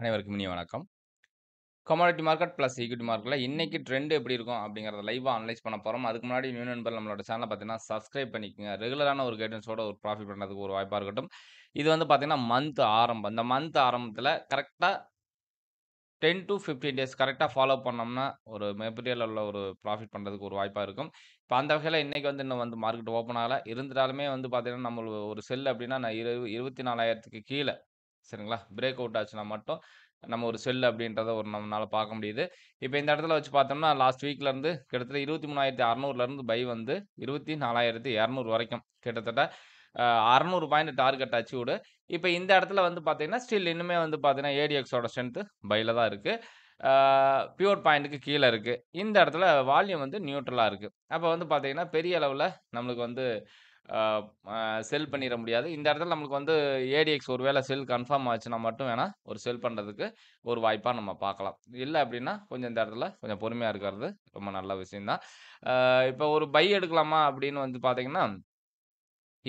அனைவருக்கும் இனிய வணக்கம் கமாடிட்டி மார்க்கெட் ப்ளஸ் ஈக்விட்டி மார்க்கெட்டில் இன்றைக்கி ட்ரெண்ட் எப்படி இருக்கும் அப்படிங்கிறத லைவாக அனலைஸ் பண்ண போகிறோம் அதுக்கு முன்னாடி நியூ நண்பர் நம்மளோட சேனலை பார்த்தீங்கன்னா சப்ஸ்கிரைப் பண்ணிக்கோங்க ரெகுலரான ஒரு கைடன்ஸோட ஒரு ப்ராஃபிட் பண்ணுறதுக்கு ஒரு வாய்ப்பாக இருக்கட்டும் இது வந்து பார்த்திங்கன்னா மந்த் ஆரம்பம் இந்த மந்த் ஆரம்பத்தில் கரெக்டாக டென் டு ஃபிஃப்டீன் டேஸ் கரெக்டாக ஃபாலோ பண்ணோம்னா ஒரு மெட்டீரியல் உள்ள ஒரு ப்ராஃபிட் பண்ணுறதுக்கு ஒரு வாய்ப்பாக இருக்கும் இப்போ அந்த வகையில் இன்றைக்கி வந்து இன்னும் வந்து மார்க்கெட் ஓப்பன் ஆகலை இருந்தாலுமே வந்து பார்த்திங்கன்னா நம்ம ஒரு செல் அப்படின்னா நான் இரு இருபத்தி நாலாயிரத்துக்கு கீழே சரிங்களா பிரேக் அவுட் ஆச்சுன்னா மட்டும் நம்ம ஒரு செல் அப்படின்றத ஒரு நம்மளால் பார்க்க முடியுது இப்போ இந்த இடத்துல வச்சு பார்த்தோம்னா லாஸ்ட் வீக்லேருந்து கிட்டத்தட்ட இருபத்தி மூணாயிரத்தி அறநூறுலேருந்து பை வந்து இருபத்தி நாலாயிரத்தி இரநூறு வரைக்கும் கிட்டத்தட்ட அறநூறு பாயிண்ட் டார்கெட் விடு இப்போ இந்த இடத்துல வந்து பார்த்தீங்கன்னா ஸ்டில் இன்னுமே வந்து பார்த்தீங்கன்னா ஏடிஎக்ஸோட ஸ்ட்ரென்த்து பையில் தான் இருக்குது பியூர் பாயிண்ட்டுக்கு கீழே இருக்குது இந்த இடத்துல வால்யூம் வந்து நியூட்ரலாக இருக்குது அப்போ வந்து பார்த்திங்கன்னா பெரிய அளவில் நம்மளுக்கு வந்து செல் பண்ணிட முடியாது இந்த இடத்துல நம்மளுக்கு வந்து ஏடிஎக்ஸ் ஒரு வேளை செல் கன்ஃபார்ம் ஆச்சுன்னா மட்டும் வேணால் ஒரு செல் பண்ணுறதுக்கு ஒரு வாய்ப்பாக நம்ம பார்க்கலாம் இல்லை அப்படின்னா கொஞ்சம் இந்த இடத்துல கொஞ்சம் பொறுமையாக இருக்கிறது ரொம்ப நல்ல விஷயந்தான் இப்போ ஒரு பை எடுக்கலாமா அப்படின்னு வந்து பார்த்தீங்கன்னா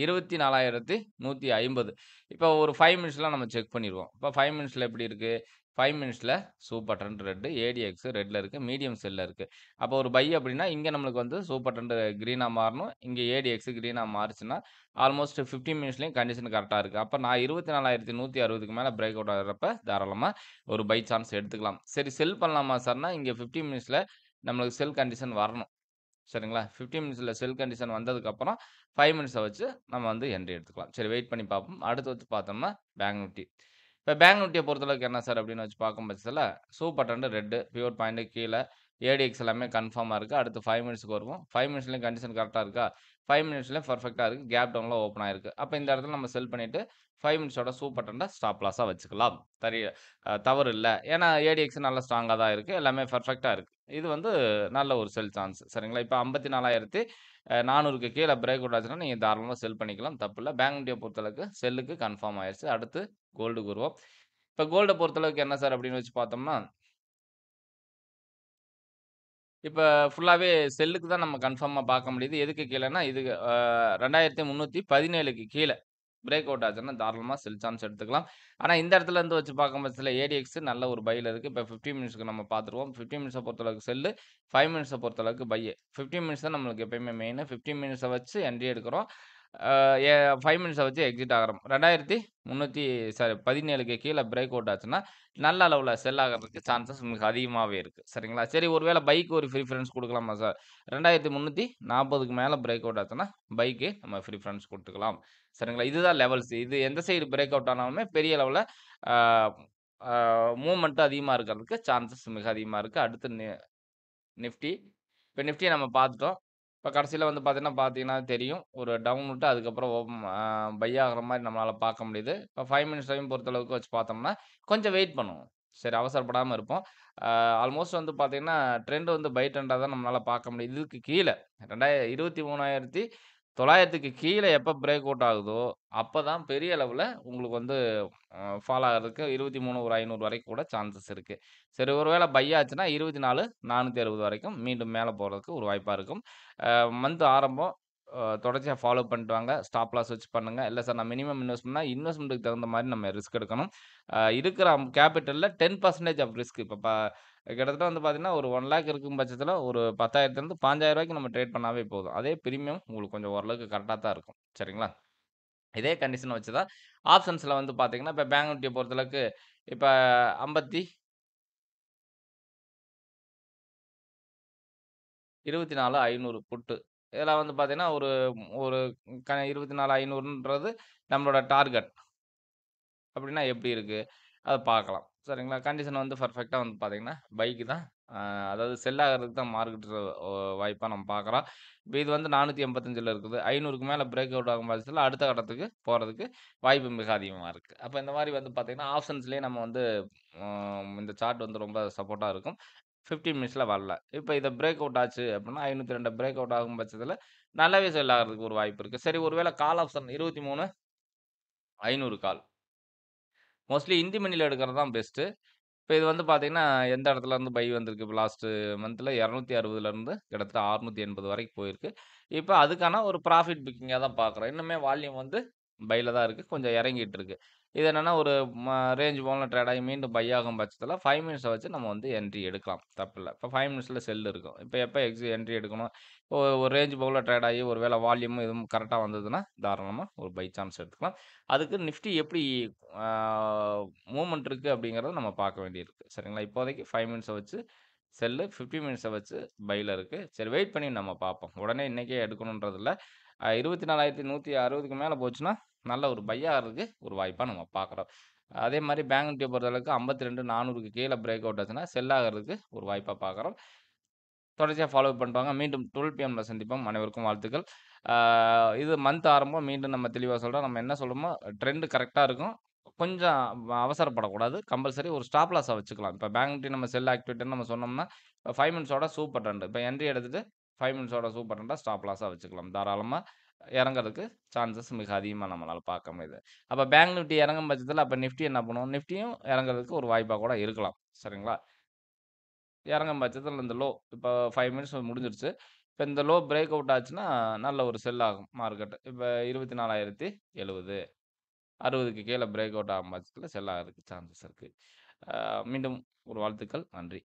இருபத்தி நாலாயிரத்தி நூற்றி ஐம்பது இப்போ ஒரு ஃபைவ் மினிட்ஸ்லாம் நம்ம செக் பண்ணிடுவோம் இப்போ ஃபைவ் மினிட்ஸில் எப்படி இருக்குது ஃபைவ் மினிட்ஸில் சூப்பர் ட்ரெண்ட் ரெட்டு ஏடிஎக்ஸ் ரெட்டில் இருக்குது மீடியம் செல்லில் இருக்குது அப்போ ஒரு பை அப்படின்னா இங்கே நம்மளுக்கு வந்து சூப்பர் ட்ரெண்ட் க்ரீனாக மாறணும் இங்கே ஏடிஎக்ஸ் க்ரீனாக மாறிச்சுன்னா ஆல்மோஸ்ட் ஃபிஃப்டின் மினிட்ஸ்லேயும் கண்டிஷன் கரெக்டாக இருக்குது அப்போ நான் இருபத்தி நாலாயிரத்தி நூற்றி அறுபதுக்கு மேலே பிரேக் அவுட் ஆகிறப்ப தாராளமாக ஒரு பை சான்ஸ் எடுத்துக்கலாம் சரி செல் பண்ணலாமா சார்னா இங்கே ஃபிஃப்டி மினிட்ஸில் நம்மளுக்கு செல் கண்டிஷன் வரணும் சரிங்களா ஃபிஃப்டி மினிட்ஸில் செல் கண்டிஷன் வந்ததுக்கப்புறம் ஃபைவ் மினிட்ஸை வச்சு நம்ம வந்து என்ட்ரி எடுத்துக்கலாம் சரி வெயிட் பண்ணி பார்ப்போம் அடுத்து வச்சு பார்த்தோம்னா பேங்க் நிஃப்டி இப்போ பேங்க் நோட்டியை பொறுத்தளவுக்கு என்ன சார் அப்படின்னு வச்சு பார்க்கும் பட்சத்தில் சூப்பர் ரெண்டு ரெட்டு பியூர் பாயிண்ட்டு கீழே ஏடிஎக்ஸ் எல்லாமே கன்ஃபார்மாக இருக்குது அடுத்து ஃபைவ் மினிட்ஸ்க்கு வருவோம் ஃபைவ் மினிட்ஸ்லேயும் கண்டிஷன் கரெக்டாக இருக்கா ஃபைவ் மினிட்ஸ்லேயும் பர்ஃபெக்டாக இருக்குது கேப் டவுனில் ஓப்பன் ஆயிருக்கு அப்போ இந்த இடத்துல நம்ம செல் பண்ணிவிட்டு ஃபைவ் மினிட்ஸோட சூப்பர் ட்ரெண்டை ஸ்டாப் லாஸாக வச்சுக்கலாம் சரி தவறு இல்லை ஏன்னா ஏடிஎக்ஸ் நல்லா ஸ்ட்ராங்காக தான் இருக்குது எல்லாமே பர்ஃபெக்டாக இருக்குது இது வந்து நல்ல ஒரு செல் சான்ஸ் சரிங்களா இப்போ ஐம்பத்தி நாலாயிரத்தி நானூறுக்கு கீழே பிரேக் அவுட் ஆச்சுன்னா நீங்கள் தாராளமாக செல் பண்ணிக்கலாம் தப்பு இல்லை பேங்க் நிஃப்டியை பொறுத்தளவுக்கு செல்லுக்கு கன்ஃபார்ம் ஆயிடுச்சு அடுத்து கோல்டு வருவோம் இப்போ கோல்டை பொறுத்தளவுக்கு என்ன சார் அப்படின்னு வச்சு பார்த்தோம்னா இப்போ ஃபுல்லாகவே செல்லுக்கு தான் நம்ம கன்ஃபார்மாக பார்க்க முடியுது எதுக்கு கீழேனா இது ரெண்டாயிரத்தி முந்நூற்றி பதினேழுக்கு கீழே பிரேக் அவுட் ஆச்சுன்னா தாராளமாக செல் சான்ஸ் எடுத்துக்கலாம் ஆனால் இந்த இடத்துல இருந்து வச்சு பார்க்கும் பட்சத்தில் ஏடிஎக்ஸ் நல்ல ஒரு பையில் இருக்குது இப்போ ஃபிஃப்டி மினிட்ஸ்க்கு நம்ம பார்த்துருவோம் ஃபிஃப்டி மினிட்ஸை பொறுத்தளவுக்கு செல்லு ஃபைவ் மினிட்ஸை பொறுத்தளவுக்கு பையே ஃபிஃப்டி மினிட்ஸ் தான் நம்மளுக்கு எப்பயுமே மெயின் ஃபிஃப்டி மினிட்ஸை வச்சு என்ட்ரி எடுக்கிறோம் ஃபைவ் மினிட்ஸை வச்சு எக்ஸிட் ஆகிறோம் ரெண்டாயிரத்தி முந்நூற்றி சாரி பதினேழுக்கு கீழே பிரேக் அவுட் ஆச்சுன்னா நல்ல அளவில் செல் ஆகிறதுக்கு சான்சஸ் மிக அதிகமாகவே இருக்குது சரிங்களா சரி ஒருவேளை பைக் ஒரு ப்ரிஃபரன்ஸ் கொடுக்கலாமா சார் ரெண்டாயிரத்தி முந்நூற்றி நாற்பதுக்கு மேலே பிரேக் அவுட் ஆச்சுன்னா பைக்கு நம்ம ப்ரிஃபரன்ஸ் கொடுத்துக்கலாம் சரிங்களா இதுதான் லெவல்ஸ் இது எந்த சைடு பிரேக் அவுட் ஆனாலுமே பெரிய அளவில் மூமெண்ட்டும் அதிகமாக இருக்கிறதுக்கு சான்சஸ் மிக அதிகமாக இருக்குது அடுத்து நி நிஃப்டி இப்போ நிஃப்டியை நம்ம பார்த்துட்டோம் இப்போ கடைசியில் வந்து பார்த்தீங்கன்னா பார்த்தீங்கன்னா தெரியும். ஒரு டவுன் விட்டு அதுக்கப்புறம் ஓ பையாகிற பை நம்மளால் பார்க்க முடியுது. இப்போ ஃபைவ் மினிட்ஸ் டைம் பொறுத்தளவுக்கு வச்சு பார்த்தோம்னா, கொஞ்சம் வெயிட் பண்ணுவோம். சரி அவசரப்படாமல் இருப்போம். ஆல்மோஸ்ட் வந்து பார்த்தீங்கன்னா, ட்ரெண்ட் வந்து பை ட்ரெண்டாக தான் நம்மளால் பார்க்க முடியுது. இதுக்கு கீழே ரெண்டாயிரம் இருபத்தி மூணாயிரத்தி தொள்ளாயிரத்துக்கு கீழே எப்போ பிரேக் அவுட் ஆகுதோ அப்போ தான் பெரிய அளவில் உங்களுக்கு வந்து ஃபாலோ ஆகிறதுக்கு இருபத்தி மூணு ஒரு ஐநூறு வரைக்கும் கூட சான்சஸ் இருக்குது சரி ஒருவேளை பை ஆச்சுன்னா இருபத்தி நாலு நானூற்றி அறுபது வரைக்கும் மீண்டும் மேலே போகிறதுக்கு ஒரு வாய்ப்பாக இருக்கும் மந்த் ஆரம்பம் தொடர்ச்சியாக ஃபாலோ பண்ணிட்டு வாங்க. ஸ்டாப் லாஸ் வச்சு பண்ணுங்க. இல்லை சார் நான் மினிமம் இன்வெஸ்ட்மெண்ட்னா, இன்வெஸ்ட்மெண்ட்டுக்கு தகுந்த மாதிரி நம்ம ரிஸ்க் எடுக்கணும். இருக்கிற கேபிட்டலில் டென் பர்சன்டேஜ் ஆஃப் ரிஸ்க் இப்போ கிட்டத்தட்ட வந்து பார்த்தீங்கன்னா, ஒரு ஒன் லேக் இருக்கும் பட்சத்தில் ஒரு பத்தாயிரத்துலேருந்து ரூ. நம்ம ட்ரேட் பண்ணாவே போதும். அதே பிரீமியம் உங்களுக்கு கொஞ்சம் ஓரளவுக்கு கரெக்டாக தான் இருக்கும். சரிங்களா? இதே கண்டிஷன் வச்சு தான் ஆப்ஷன்ஸில் வந்து பார்த்தீங்கன்னா, இப்போ பேங்க் நிட்டியை பொறுத்தளவுக்கு இப்போ ஐம்பத்தி இருபத்தி நாலு ஐநூறு புட்டு இதெல்லாம் வந்து பார்த்தீங்கன்னா ஒரு ஒரு க இருபத்தி நாலு ஐநூறுன்றது நம்மளோட டார்கெட் அப்படின்னா எப்படி இருக்குது அதை பார்க்கலாம் சரிங்களா கண்டிஷன் வந்து பர்ஃபெக்டாக வந்து பார்த்தீங்கன்னா பைக்கு தான் அதாவது செல் ஆகிறதுக்கு தான் மார்க்கெட்டு வாய்ப்பாக நம்ம பார்க்குறோம் இப்போ இது வந்து நானூற்றி எண்பத்தஞ்சில் இருக்குது ஐநூறுக்கு மேலே பிரேக் அவுட் ஆகும் பட்சத்தில் அடுத்த கட்டத்துக்கு போகிறதுக்கு வாய்ப்பு மிக அதிகமாக இருக்குது அப்போ இந்த மாதிரி வந்து பார்த்திங்கன்னா ஆப்ஷன்ஸ்லேயே நம்ம வந்து இந்த சார்ட் வந்து ரொம்ப சப்போர்ட்டாக இருக்கும் ஃபிஃப்டீன் மினிட்ஸில் வரல இப்போ இதை பிரேக் அவுட் ஆச்சு அப்படின்னா ஐநூற்றி ரெண்டு பிரேக் அவுட் ஆகும் பட்சத்தில் நல்லாவே செல் ஆகிறதுக்கு ஒரு வாய்ப்பு இருக்குது சரி ஒருவேளை கால் ஆப்ஷன் இருபத்தி மூணு ஐநூறு கால் மோஸ்ட்லி இந்தி மணியில் எடுக்கிறது தான் பெஸ்ட்டு இப்போ இது வந்து பார்த்தீங்கன்னா எந்த இடத்துல இருந்து பை வந்திருக்கு இப்போ லாஸ்ட்டு மந்தில் இரநூத்தி அறுபதுலேருந்து கிட்டத்தட்ட அறுநூத்தி எண்பது வரைக்கும் போயிருக்கு இப்போ அதுக்கான ஒரு ப்ராஃபிட் புக்கிங்காக தான் பார்க்குறோம் இன்னுமே வால்யூம் வந்து பையில் தான் இருக்குது கொஞ்சம் இறங்கிட்டு இருக்கு இது என்னென்னா ஒரு ரேஞ்ச் போன ஆகி மீண்டும் பை ஆகும் பட்சத்தில் ஃபைவ் மினிட்ஸை வச்சு நம்ம வந்து என்ட்ரி எடுக்கலாம் தப்பில்லை இப்போ ஃபைவ் மினிட்ஸில் செல் இருக்கும் இப்போ எப்போ எக்ஸி என்ட்ரி எடுக்கணும் இப்போ ஒரு ரேஞ்ச் போகல ட்ரேட் ஆகி ஒரு வேலை வால்யூமும் இதுவும் கரெக்டாக வந்ததுன்னா தாராளமாக ஒரு பை சான்ஸ் எடுத்துக்கலாம் அதுக்கு நிஃப்டி எப்படி மூமெண்ட் இருக்குது அப்படிங்கிறத நம்ம பார்க்க வேண்டியிருக்கு சரிங்களா இப்போதைக்கு ஃபைவ் மினிட்ஸை வச்சு செல்லு ஃபிஃப்டி மினிட்ஸை வச்சு பையில் இருக்குது சரி வெயிட் பண்ணி நம்ம பார்ப்போம் உடனே இன்றைக்கே எடுக்கணுன்றதில்ல இருபத்தி நாலாயிரத்தி நூற்றி அறுபதுக்கு மேலே போச்சுன்னா நல்ல ஒரு பையாகிறதுக்கு ஒரு வாய்ப்பாக நம்ம பார்க்குறோம் அதே மாதிரி பேங்க் நிஃப்டியை பொறுத்தளவுக்கு ஐம்பத்தி ரெண்டு நானூறுக்கு கீழே பிரேக் அவுட் ஆச்சுன்னா செல் ஆகிறதுக்கு ஒரு வாய்ப்பாக பார்க்குறோம் தொடர்ச்சியாக ஃபாலோ பண்ணுவாங்க மீண்டும் டுவெல் பிஎம்ல சந்திப்போம் அனைவருக்கும் வாழ்த்துக்கள் இது மந்த் ஆரம்பம் மீண்டும் நம்ம தெளிவாக சொல்கிறோம் நம்ம என்ன சொல்கிறோமோ ட்ரெண்டு கரெக்டாக இருக்கும் கொஞ்சம் அவசரப்படக்கூடாது கம்பல்சரி ஒரு ஸ்டாப் லாஸாக வச்சுக்கலாம் இப்போ பேங்க் நிஃப்டி நம்ம செல் ஆக்டிவிட்டின்னு நம்ம சொன்னோம்னா ஃபைவ் மினிட்ஸோட சூப்பர் ட்ரெண்டு இப்போ என்ட்ரி எடுத்துகிட்டு ஃபைவ் மினிட்ஸோட சூப்பர் ட்ரெண்டாக ஸ்டாப் லாஸாக வச்சுக்கலாம் தாராளமாக இறங்குறதுக்கு சான்சஸ் மிக அதிகமாக நம்மளால் பார்க்க முடியுது அப்போ பேங்க் நிஃப்டி இறங்கும் பட்சத்தில் அப்போ நிஃப்டி என்ன பண்ணுவோம் நிஃப்டியும் இறங்குறதுக்கு ஒரு வாய்ப்பாக கூட இருக்கலாம் சரிங்களா இறங்கும் பட்சத்தில் இந்த லோ இப்போ ஃபைவ் மினிட்ஸ் முடிஞ்சிருச்சு இப்போ இந்த லோ பிரேக் அவுட் ஆச்சுன்னா நல்ல ஒரு செல் ஆகும் மார்க்கெட்டு இப்போ இருபத்தி நாலாயிரத்தி எழுபது அறுபதுக்கு கீழே பிரேக் அவுட் ஆகும் பட்சத்தில் செல் ஆகிறதுக்கு சான்சஸ் இருக்குது மீண்டும் ஒரு வாழ்த்துக்கள் நன்றி